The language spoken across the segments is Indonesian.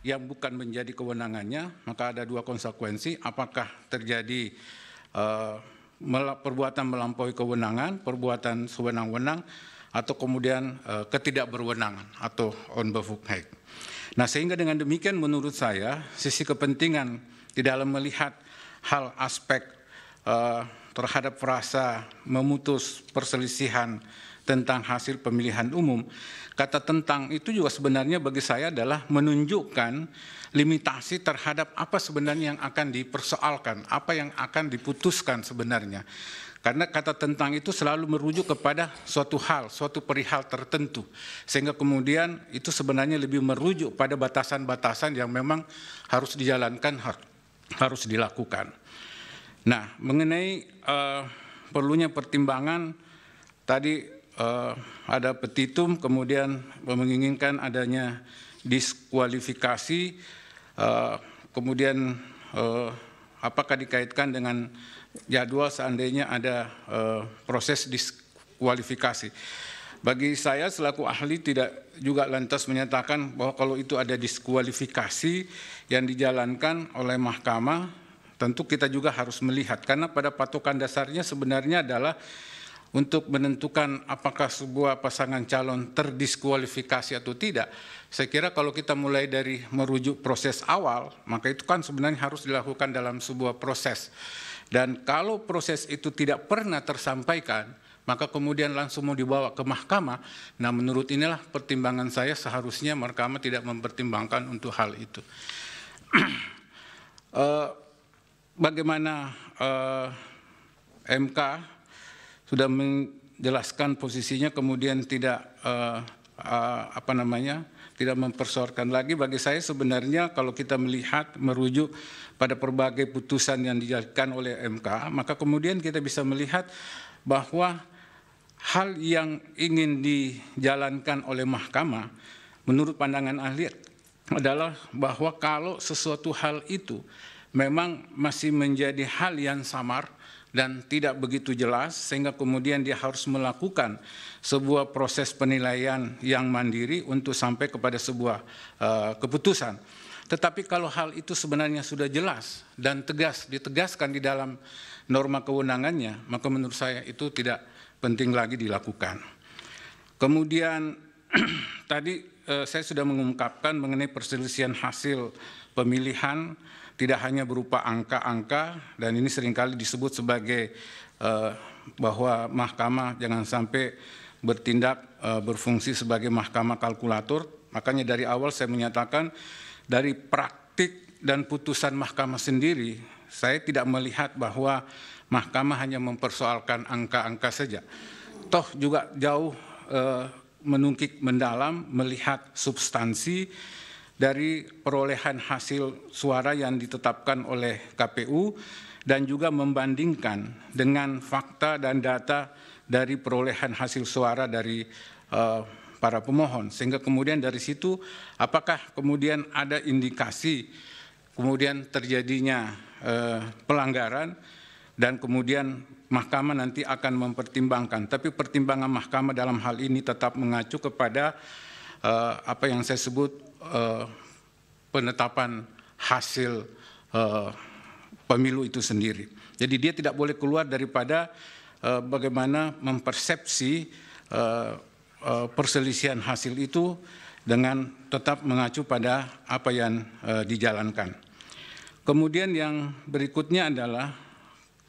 yang bukan menjadi kewenangannya, maka ada dua konsekuensi, apakah terjadi uh, perbuatan melampaui kewenangan, perbuatan sewenang-wenang, atau kemudian uh, ketidakberwenangan atau on behalf. Nah, sehingga dengan demikian menurut saya sisi kepentingan di dalam melihat hal aspek uh, terhadap frasa memutus perselisihan tentang hasil pemilihan umum. Kata tentang itu juga sebenarnya bagi saya adalah menunjukkan limitasi terhadap apa sebenarnya yang akan dipersoalkan, apa yang akan diputuskan sebenarnya. Karena kata tentang itu selalu merujuk kepada suatu hal, suatu perihal tertentu. Sehingga kemudian itu sebenarnya lebih merujuk pada batasan-batasan yang memang harus dijalankan, harus dilakukan. Nah, mengenai uh, perlunya pertimbangan tadi Eh, ada petitum kemudian menginginkan adanya diskualifikasi eh, kemudian eh, apakah dikaitkan dengan jadwal seandainya ada proses diskualifikasi. Bagi saya selaku ahli tidak juga lantas menyatakan bahwa kalau itu ada diskualifikasi yang dijalankan oleh mahkamah, tentu kita juga harus melihat karena pada patokan dasarnya sebenarnya adalah untuk menentukan apakah sebuah pasangan calon terdiskualifikasi atau tidak, saya kira kalau kita mulai dari merujuk proses awal, maka itu kan sebenarnya harus dilakukan dalam sebuah proses. Dan kalau proses itu tidak pernah tersampaikan, maka kemudian langsung mau dibawa ke mahkamah. Nah menurut inilah pertimbangan saya seharusnya mahkamah tidak mempertimbangkan untuk hal itu. Eh, bagaimana eh, MK sudah menjelaskan posisinya kemudian tidak uh, uh, apa namanya tidak mempersoalkan lagi bagi saya sebenarnya kalau kita melihat merujuk pada berbagai putusan yang dijalankan oleh MK maka kemudian kita bisa melihat bahwa hal yang ingin dijalankan oleh mahkamah menurut pandangan ahli adalah bahwa kalau sesuatu hal itu memang masih menjadi hal yang samar dan tidak begitu jelas sehingga kemudian dia harus melakukan sebuah proses penilaian yang mandiri untuk sampai kepada sebuah uh, keputusan. Tetapi kalau hal itu sebenarnya sudah jelas dan tegas ditegaskan di dalam norma kewenangannya, maka menurut saya itu tidak penting lagi dilakukan. Kemudian tadi eh, saya sudah mengungkapkan mengenai perselisihan hasil pemilihan tidak hanya berupa angka-angka dan ini seringkali disebut sebagai eh, bahwa mahkamah jangan sampai bertindak eh, berfungsi sebagai mahkamah kalkulator. Makanya dari awal saya menyatakan dari praktik dan putusan mahkamah sendiri saya tidak melihat bahwa mahkamah hanya mempersoalkan angka-angka saja. Toh juga jauh eh, menungkik mendalam melihat substansi dari perolehan hasil suara yang ditetapkan oleh KPU dan juga membandingkan dengan fakta dan data dari perolehan hasil suara dari uh, para pemohon sehingga kemudian dari situ apakah kemudian ada indikasi kemudian terjadinya uh, pelanggaran dan kemudian mahkamah nanti akan mempertimbangkan tapi pertimbangan mahkamah dalam hal ini tetap mengacu kepada uh, apa yang saya sebut Eh, penetapan hasil eh, pemilu itu sendiri. Jadi dia tidak boleh keluar daripada eh, bagaimana mempersepsi perselisihan hasil itu dengan tetap mengacu pada apa yang dijalankan. Kemudian yang berikutnya adalah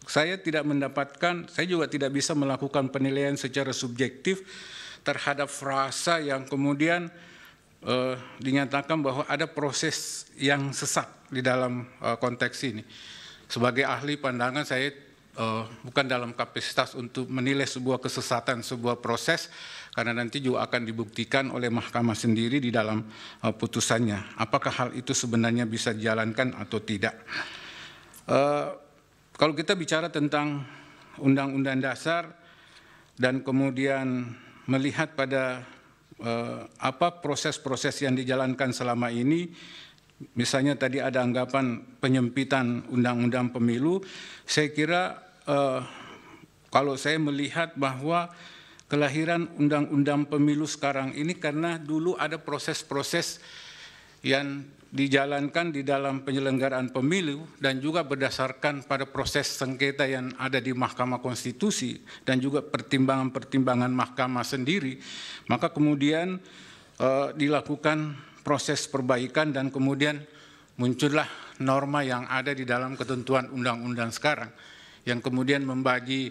saya tidak mendapatkan, saya juga tidak bisa melakukan penilaian secara subjektif terhadap frasa yang kemudian eh, dinyatakan bahwa ada proses yang sesat di dalam eh, konteks ini. Sebagai ahli pandangan saya eh, bukan dalam kapasitas untuk menilai sebuah kesesatan sebuah proses karena nanti juga akan dibuktikan oleh mahkamah sendiri di dalam eh, putusannya apakah hal itu sebenarnya bisa dijalankan atau tidak. Eh, kalau kita bicara tentang undang-undang dasar dan kemudian melihat pada eh, apa proses-proses yang dijalankan selama ini misalnya tadi ada anggapan penyempitan undang-undang pemilu saya kira eh, kalau saya melihat bahwa kelahiran undang-undang pemilu sekarang ini karena dulu ada proses-proses yang dijalankan di dalam penyelenggaraan pemilu dan juga berdasarkan pada proses sengketa yang ada di Mahkamah Konstitusi dan juga pertimbangan-pertimbangan Mahkamah sendiri, maka kemudian e, dilakukan proses perbaikan dan kemudian muncullah norma yang ada di dalam ketentuan undang-undang sekarang yang kemudian membagi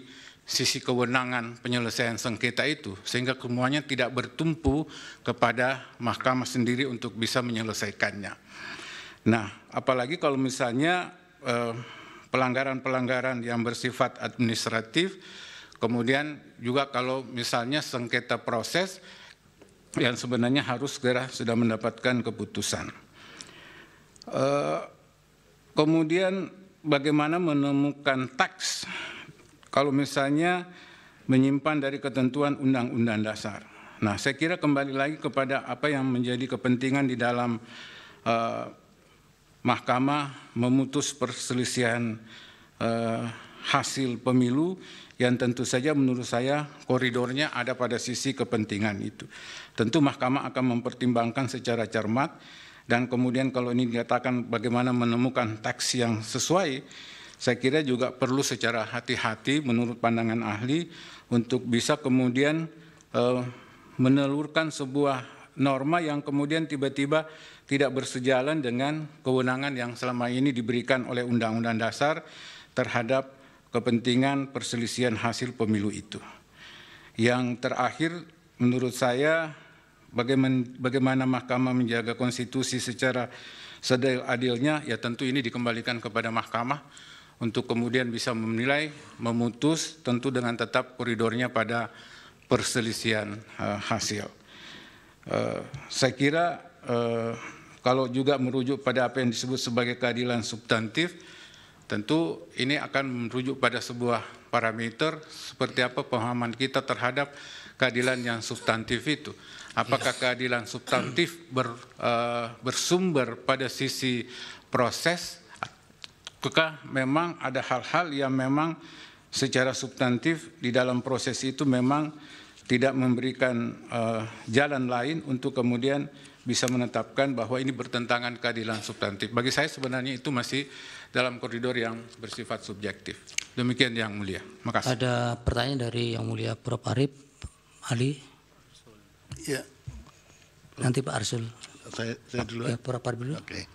sisi kewenangan penyelesaian sengketa itu sehingga semuanya tidak bertumpu kepada mahkamah sendiri untuk bisa menyelesaikannya. Nah, apalagi kalau misalnya eh, pelanggaran-pelanggaran eh, yang bersifat administratif, kemudian juga kalau misalnya sengketa proses yang sebenarnya harus segera sudah mendapatkan keputusan. Eh, kemudian bagaimana menemukan teks kalau misalnya menyimpan dari ketentuan undang-undang dasar. Nah, saya kira kembali lagi kepada apa yang menjadi kepentingan di dalam eh, mahkamah memutus perselisihan eh, hasil pemilu yang tentu saja menurut saya koridornya ada pada sisi kepentingan itu. Tentu mahkamah akan mempertimbangkan secara cermat dan kemudian kalau ini dikatakan bagaimana menemukan teks yang sesuai saya kira juga perlu secara hati-hati menurut pandangan ahli untuk bisa kemudian eh, menelurkan sebuah norma yang kemudian tiba-tiba tidak bersejalan dengan kewenangan yang selama ini diberikan oleh Undang-Undang Dasar terhadap kepentingan perselisihan hasil pemilu itu. Yang terakhir menurut saya bagaimana, Mahkamah menjaga konstitusi secara seadil-adilnya ya tentu ini dikembalikan kepada Mahkamah untuk kemudian bisa menilai, memutus tentu dengan tetap koridornya pada perselisihan uh, hasil. Uh, saya kira uh, kalau juga merujuk pada apa yang disebut sebagai keadilan substantif, tentu ini akan merujuk pada sebuah parameter seperti apa pemahaman kita terhadap keadilan yang substantif itu. Apakah keadilan substantif ber, uh, bersumber pada sisi proses apakah memang ada hal-hal yang memang secara substantif di dalam proses itu memang tidak memberikan uh, jalan lain untuk kemudian bisa menetapkan bahwa ini bertentangan keadilan substantif. Bagi saya sebenarnya itu masih dalam koridor yang bersifat subjektif. Demikian yang mulia. Makasih. Ada pertanyaan dari yang mulia Prof. Arif Ali. Ya. Nanti Pak Arsul. Saya, saya dulu. Ya, Prof. Arif dulu. Oke.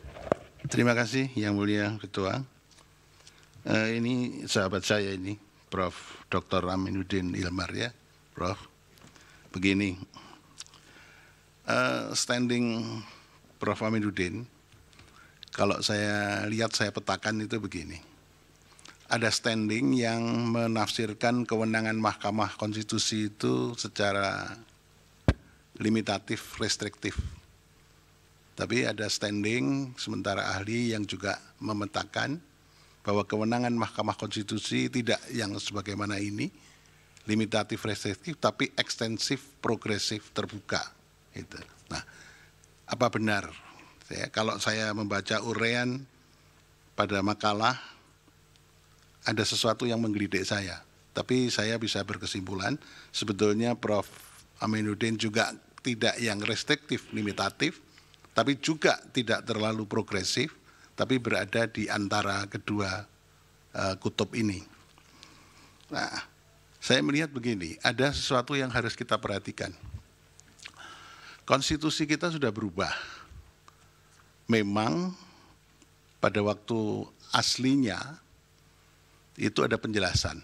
Terima kasih yang mulia Ketua uh, ini sahabat saya ini Prof. Dr. Aminuddin Ilmar ya Prof. Begini uh, standing Prof. Aminuddin kalau saya lihat saya petakan itu begini ada standing yang menafsirkan kewenangan Mahkamah Konstitusi itu secara limitatif, restriktif. Tapi ada standing sementara ahli yang juga memetakan bahwa kewenangan Mahkamah Konstitusi tidak yang sebagaimana ini limitatif restriktif tapi ekstensif progresif terbuka itu. Nah, apa benar? Ya, kalau saya membaca urean pada makalah ada sesuatu yang menggelidik saya. Tapi saya bisa berkesimpulan sebetulnya Prof Aminuddin juga tidak yang restriktif limitatif tapi juga tidak terlalu progresif tapi berada di antara kedua uh, kutub ini. Nah, saya melihat begini, ada sesuatu yang harus kita perhatikan. Konstitusi kita sudah berubah. Memang pada waktu aslinya itu ada penjelasan.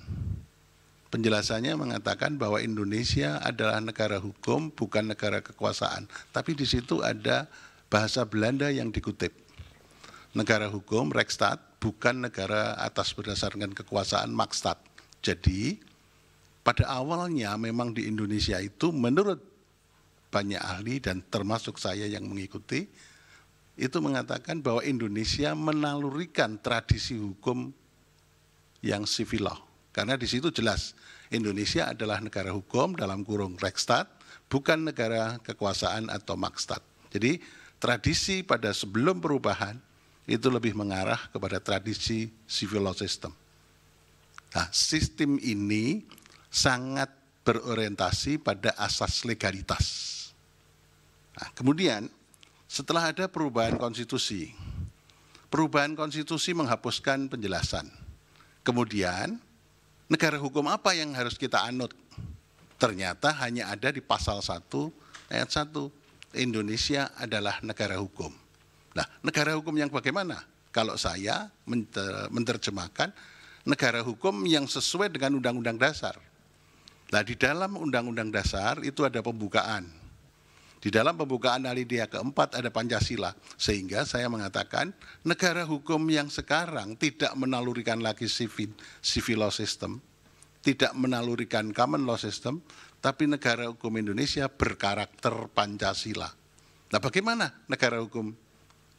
Penjelasannya mengatakan bahwa Indonesia adalah negara hukum, bukan negara kekuasaan. Tapi di situ ada bahasa Belanda yang dikutip negara hukum, Rekstat, bukan negara atas berdasarkan kekuasaan, Makstat. Jadi pada awalnya memang di Indonesia itu menurut banyak ahli dan termasuk saya yang mengikuti, itu mengatakan bahwa Indonesia menalurikan tradisi hukum yang civil law. Karena di situ jelas Indonesia adalah negara hukum dalam kurung Rekstat, bukan negara kekuasaan atau makstat. Jadi tradisi pada sebelum perubahan itu lebih mengarah kepada tradisi civil law system. Nah, sistem ini sangat berorientasi pada asas legalitas. Nah, kemudian setelah ada perubahan konstitusi, perubahan konstitusi menghapuskan penjelasan. Kemudian negara hukum apa yang harus kita anut? Ternyata hanya ada di pasal 1 ayat 1. Indonesia adalah negara hukum. Nah, negara hukum yang bagaimana? Kalau saya menerjemahkan negara hukum yang sesuai dengan undang-undang dasar. Nah, di dalam undang-undang dasar itu ada pembukaan. Di dalam pembukaan alidia keempat ada Pancasila. Sehingga saya mengatakan negara hukum yang sekarang tidak menalurikan lagi civil, civil law system, tidak menalurikan common law system, tapi negara hukum Indonesia berkarakter Pancasila. Nah bagaimana negara hukum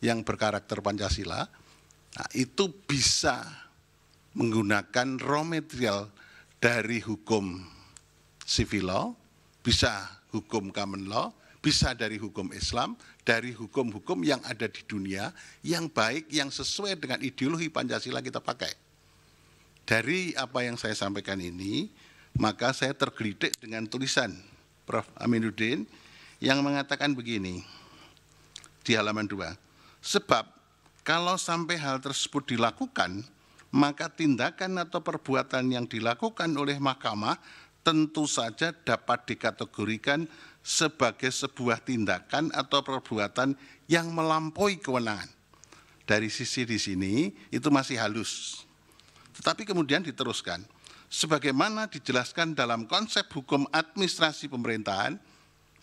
yang berkarakter Pancasila, nah, itu bisa menggunakan raw material dari hukum civil law, bisa hukum common law, bisa dari hukum Islam, dari hukum-hukum yang ada di dunia, yang baik, yang sesuai dengan ideologi Pancasila kita pakai. Dari apa yang saya sampaikan ini, maka saya tergelitik dengan tulisan Prof. Aminuddin yang mengatakan begini, di halaman 2, Sebab kalau sampai hal tersebut dilakukan, maka tindakan atau perbuatan yang dilakukan oleh mahkamah tentu saja dapat dikategorikan sebagai sebuah tindakan atau perbuatan yang melampaui kewenangan. Dari sisi di sini itu masih halus. Tetapi kemudian diteruskan, sebagaimana dijelaskan dalam konsep hukum administrasi pemerintahan,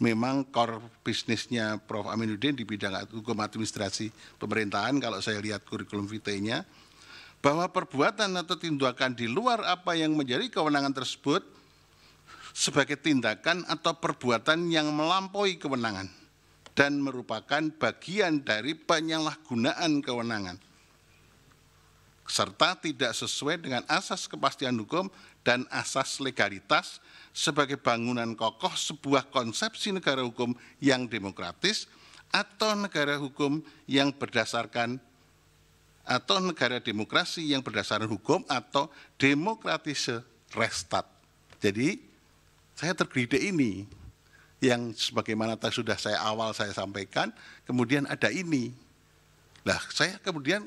memang core bisnisnya Prof. Aminuddin di bidang hukum administrasi pemerintahan kalau saya lihat kurikulum vitae-nya bahwa perbuatan atau tindakan di luar apa yang menjadi kewenangan tersebut sebagai tindakan atau perbuatan yang melampaui kewenangan dan merupakan bagian dari penyalahgunaan kewenangan serta tidak sesuai dengan asas kepastian hukum dan asas legalitas sebagai bangunan kokoh sebuah konsepsi negara hukum yang demokratis atau negara hukum yang berdasarkan atau negara demokrasi yang berdasarkan hukum atau demokratis restat. Jadi saya tergelidik ini yang sebagaimana tadi sudah saya awal saya sampaikan, kemudian ada ini. Lah saya kemudian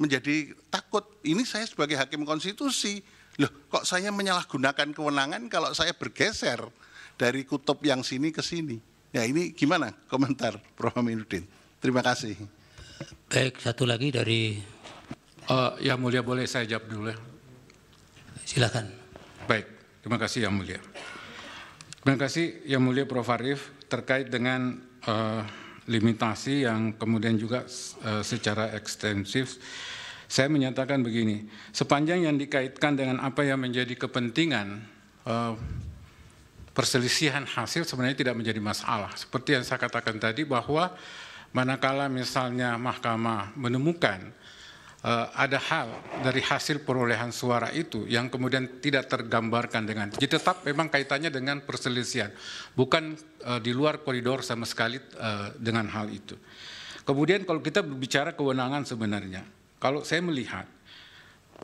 menjadi takut, ini saya sebagai hakim konstitusi, Loh, kok saya menyalahgunakan kewenangan kalau saya bergeser dari kutub yang sini ke sini? Ya ini gimana komentar Prof. Aminuddin? Terima kasih. Baik, satu lagi dari... Uh, ya mulia boleh saya jawab dulu ya. Silakan. Baik, terima kasih yang mulia. Terima kasih yang mulia Prof. Arif terkait dengan uh, limitasi yang kemudian juga uh, secara ekstensif saya menyatakan begini, sepanjang yang dikaitkan dengan apa yang menjadi kepentingan eh, perselisihan hasil sebenarnya tidak menjadi masalah. Seperti yang saya katakan tadi bahwa manakala misalnya mahkamah menemukan eh, ada hal dari hasil perolehan suara itu yang kemudian tidak tergambarkan dengan jadi tetap memang kaitannya dengan perselisihan bukan eh, di luar koridor sama sekali dengan hal itu. Kemudian kalau kita berbicara kewenangan sebenarnya kalau saya melihat,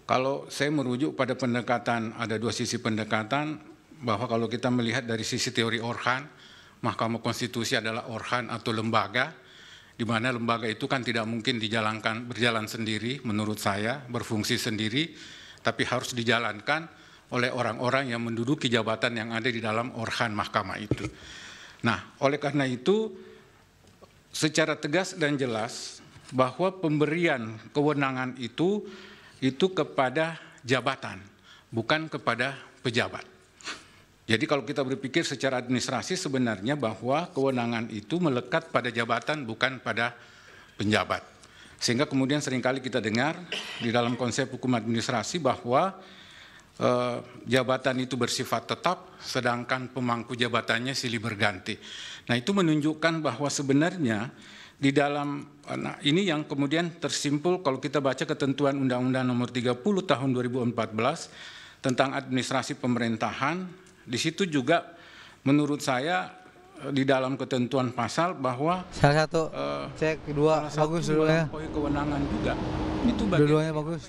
kalau saya merujuk pada pendekatan, ada dua sisi pendekatan, bahwa kalau kita melihat dari sisi teori orhan, Mahkamah Konstitusi adalah orhan atau lembaga, di mana lembaga itu kan tidak mungkin dijalankan berjalan sendiri menurut saya berfungsi sendiri tapi harus dijalankan oleh orang-orang yang menduduki jabatan yang ada di dalam orhan mahkamah itu. Nah, oleh karena itu secara tegas dan jelas bahwa pemberian kewenangan itu itu kepada jabatan, bukan kepada pejabat. Jadi kalau kita berpikir secara administrasi sebenarnya bahwa kewenangan itu melekat pada jabatan bukan pada penjabat. Sehingga kemudian seringkali kita dengar di dalam konsep hukum administrasi bahwa eh, jabatan itu bersifat tetap sedangkan pemangku jabatannya silih berganti. Nah, itu menunjukkan bahwa sebenarnya di dalam nah ini yang kemudian tersimpul kalau kita baca ketentuan Undang-Undang Nomor 30 Tahun 2014 tentang administrasi pemerintahan di situ juga menurut saya eh, di dalam ketentuan pasal bahwa salah satu uh, cek dua bagus dulu ya kewenangan juga itu bagus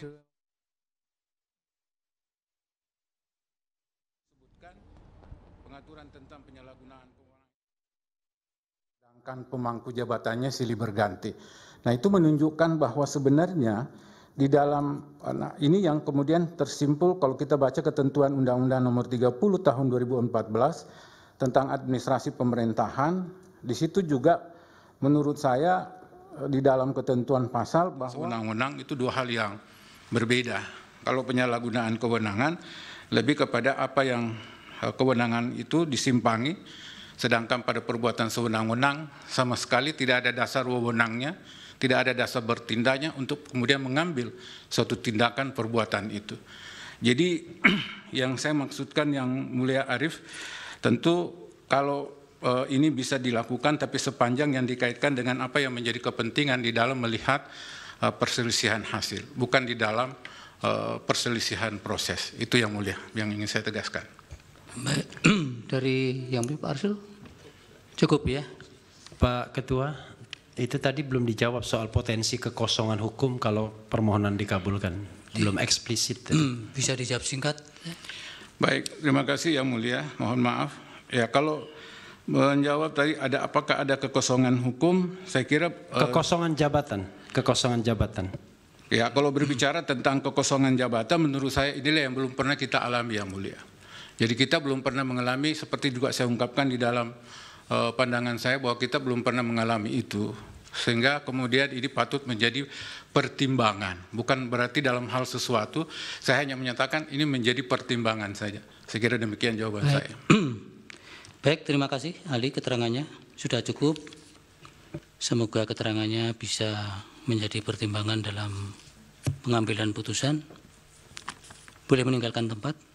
pengaturan tentang penyalahgunaan kan pemangku jabatannya silih berganti. Nah itu menunjukkan bahwa sebenarnya di dalam nah ini yang kemudian tersimpul kalau kita baca ketentuan Undang-Undang Nomor 30 Tahun 2014 tentang administrasi pemerintahan, di situ juga menurut saya eh, di dalam ketentuan pasal bahwa undang-undang itu dua hal yang berbeda. Kalau penyalahgunaan kewenangan lebih kepada apa yang eh, kewenangan itu disimpangi Sedangkan pada perbuatan sewenang-wenang sama sekali tidak ada dasar wewenangnya, tidak ada dasar bertindaknya untuk kemudian mengambil suatu tindakan perbuatan itu. Jadi yang saya maksudkan yang mulia Arif tentu kalau e, ini bisa dilakukan tapi sepanjang yang dikaitkan dengan apa yang menjadi kepentingan di dalam melihat e, perselisihan hasil, bukan di dalam e, perselisihan proses. Itu yang mulia yang ingin saya tegaskan. Baik, dari yang Pak Arsul cukup ya. Pak Ketua, itu tadi belum dijawab soal potensi kekosongan hukum kalau permohonan dikabulkan. Belum iya. eksplisit. Hmm, bisa dijawab singkat. Baik, terima kasih Yang Mulia. Mohon maaf. Ya, kalau menjawab tadi ada apakah ada kekosongan hukum? Saya kira eh, kekosongan jabatan, kekosongan jabatan. Ya, kalau berbicara tentang kekosongan jabatan menurut saya inilah yang belum pernah kita alami Yang Mulia. Jadi kita belum pernah mengalami seperti juga saya ungkapkan di dalam uh, pandangan saya bahwa kita belum pernah mengalami itu. Sehingga kemudian ini patut menjadi pertimbangan. Bukan berarti dalam hal sesuatu, saya hanya menyatakan ini menjadi pertimbangan saja. Saya kira demikian jawaban Baik. saya. Baik, terima kasih Ali keterangannya. Sudah cukup. Semoga keterangannya bisa menjadi pertimbangan dalam pengambilan putusan. Boleh meninggalkan tempat.